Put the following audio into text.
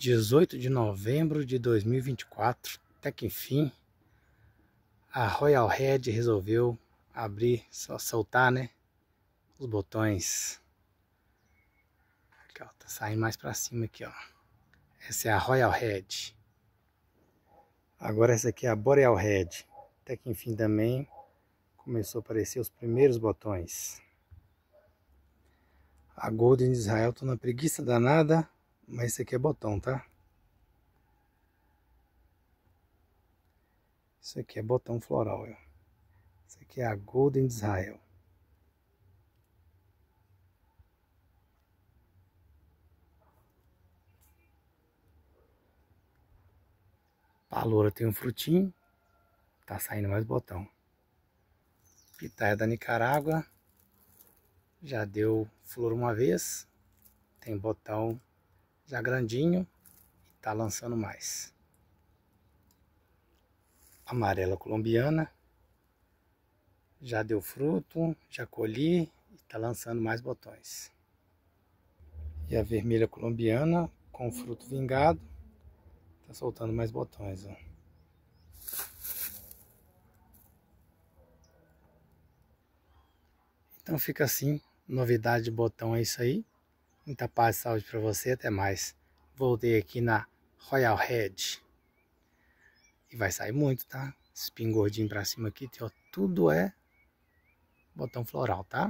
18 de novembro de 2024, até que enfim, a Royal Red resolveu abrir, só soltar, né? Os botões. Aqui, ó, tá saindo mais para cima aqui, ó. Essa é a Royal Red Agora essa aqui é a Boreal Red Até que enfim também começou a aparecer os primeiros botões. A Golden de Israel tô na preguiça danada mas esse aqui é botão, tá? Isso aqui é botão floral, ó. É. Isso aqui é a Golden Israel. A loura tem um frutinho. Tá saindo mais botão. Pitaia da Nicarágua. Já deu flor uma vez. Tem botão já grandinho, está lançando mais. Amarela colombiana, já deu fruto, já colhi e está lançando mais botões. E a vermelha colombiana, com fruto vingado, está soltando mais botões. Ó. Então fica assim, novidade de botão é isso aí. Muita paz e saúde para você, até mais. Voltei aqui na Royal Head. E vai sair muito, tá? Esse pin gordinho pra cima aqui, ó, tudo é botão floral, tá?